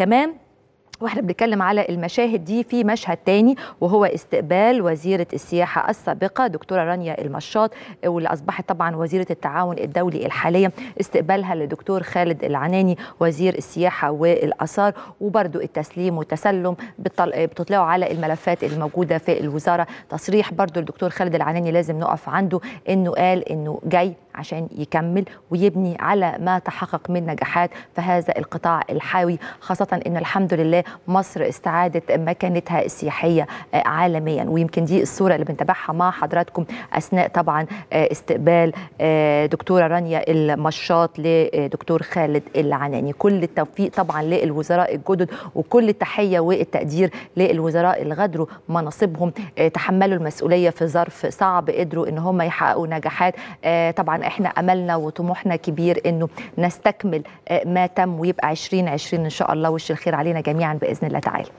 كمان واحنا بنتكلم على المشاهد دي في مشهد تاني وهو استقبال وزيرة السياحة السابقة دكتورة رانيا المشاط واللي أصبحت طبعا وزيرة التعاون الدولي الحالية استقبالها لدكتور خالد العناني وزير السياحة والآثار وبرده التسليم والتسلم بتطلعوا على الملفات الموجودة في الوزارة تصريح برده الدكتور خالد العناني لازم نقف عنده إنه قال إنه جاي عشان يكمل ويبني على ما تحقق من نجاحات في هذا القطاع الحيوي خاصة أن الحمد لله مصر استعادت مكانتها السياحية آه، عالميا ويمكن دي الصورة اللي بنتابعها مع حضراتكم أثناء طبعا آه، استقبال آه، دكتورة رانيا المشاط لدكتور خالد العناني كل التوفيق طبعا للوزراء الجدد وكل التحية والتقدير للوزراء اللي غادروا مناصبهم تحملوا المسؤولية في ظرف صعب قدروا أن هم يحققوا نجاحات طبعا احنا املنا وطموحنا كبير انه نستكمل آه، ما تم ويبقى 2020 ان شاء الله وش الخير علينا جميعا باذن الله تعالى